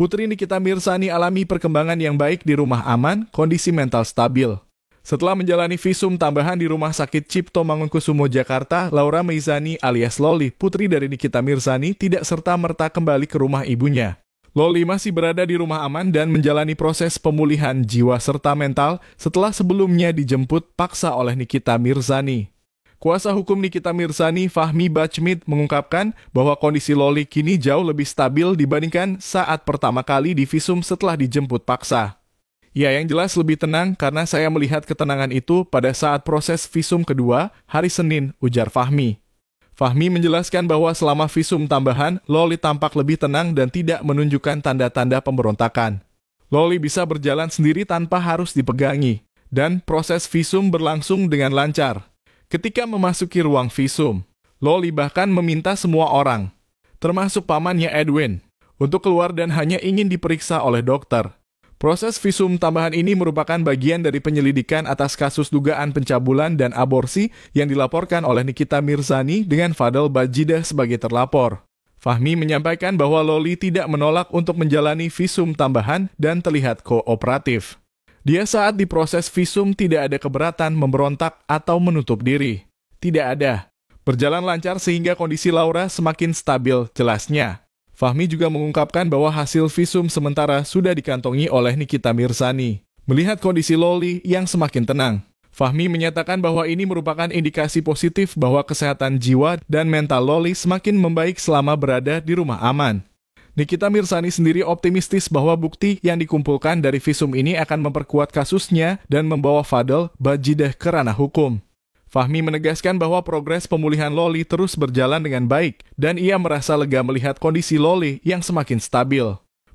Putri Nikita Mirsani alami perkembangan yang baik di rumah aman, kondisi mental stabil. Setelah menjalani visum tambahan di Rumah Sakit Cipto Mangunkusumo, Jakarta, Laura Meizani alias Loli, putri dari Nikita Mirsani, tidak serta-merta kembali ke rumah ibunya. Loli masih berada di rumah aman dan menjalani proses pemulihan jiwa serta mental setelah sebelumnya dijemput paksa oleh Nikita Mirzani. Kuasa hukum Nikita Mirzani, Fahmi Bachmit, mengungkapkan bahwa kondisi Loli kini jauh lebih stabil dibandingkan saat pertama kali divisum setelah dijemput paksa. Ya, yang jelas lebih tenang karena saya melihat ketenangan itu pada saat proses visum kedua hari Senin, ujar Fahmi. Fahmi menjelaskan bahwa selama visum tambahan, Loli tampak lebih tenang dan tidak menunjukkan tanda-tanda pemberontakan. Loli bisa berjalan sendiri tanpa harus dipegangi, dan proses visum berlangsung dengan lancar. Ketika memasuki ruang visum, Loli bahkan meminta semua orang, termasuk pamannya Edwin, untuk keluar dan hanya ingin diperiksa oleh dokter. Proses visum tambahan ini merupakan bagian dari penyelidikan atas kasus dugaan pencabulan dan aborsi yang dilaporkan oleh Nikita Mirzani dengan Fadel Bajida sebagai terlapor. Fahmi menyampaikan bahwa Loli tidak menolak untuk menjalani visum tambahan dan terlihat kooperatif. Dia saat diproses visum tidak ada keberatan memberontak atau menutup diri. Tidak ada. Berjalan lancar sehingga kondisi Laura semakin stabil jelasnya. Fahmi juga mengungkapkan bahwa hasil visum sementara sudah dikantongi oleh Nikita Mirzani. Melihat kondisi Loli yang semakin tenang, Fahmi menyatakan bahwa ini merupakan indikasi positif bahwa kesehatan jiwa dan mental Loli semakin membaik selama berada di rumah aman. Nikita Mirzani sendiri optimistis bahwa bukti yang dikumpulkan dari visum ini akan memperkuat kasusnya dan membawa Fadel Bajideh ke ranah hukum. Fahmi menegaskan bahwa progres pemulihan Loli terus berjalan dengan baik dan ia merasa lega melihat kondisi Loli yang semakin stabil.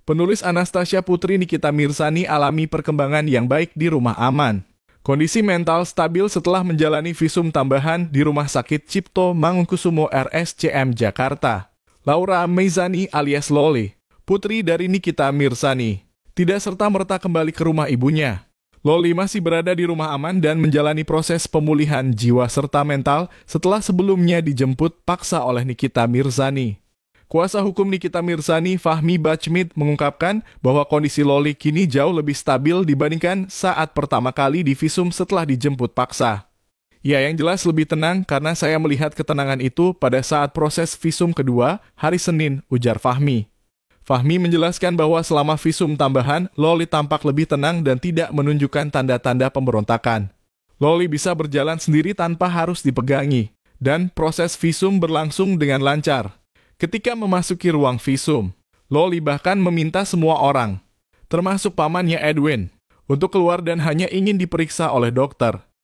Penulis Anastasia Putri Nikita Mirzani alami perkembangan yang baik di rumah aman. Kondisi mental stabil setelah menjalani visum tambahan di Rumah Sakit Cipto Mangunkusumo RSCM Jakarta. Laura Meizani alias Loli, putri dari Nikita Mirzani, tidak serta-merta kembali ke rumah ibunya. Loli masih berada di rumah aman dan menjalani proses pemulihan jiwa serta mental setelah sebelumnya dijemput paksa oleh Nikita Mirzani. Kuasa hukum Nikita Mirzani, Fahmi Bachmit, mengungkapkan bahwa kondisi Loli kini jauh lebih stabil dibandingkan saat pertama kali divisum setelah dijemput paksa. Ya, yang jelas lebih tenang karena saya melihat ketenangan itu pada saat proses visum kedua hari Senin, ujar Fahmi. Fahmi menjelaskan bahwa selama visum tambahan, Loli tampak lebih tenang dan tidak menunjukkan tanda-tanda pemberontakan. Loli bisa berjalan sendiri tanpa harus dipegangi, dan proses visum berlangsung dengan lancar. Ketika memasuki ruang visum, Loli bahkan meminta semua orang, termasuk pamannya Edwin, untuk keluar dan hanya ingin diperiksa oleh dokter.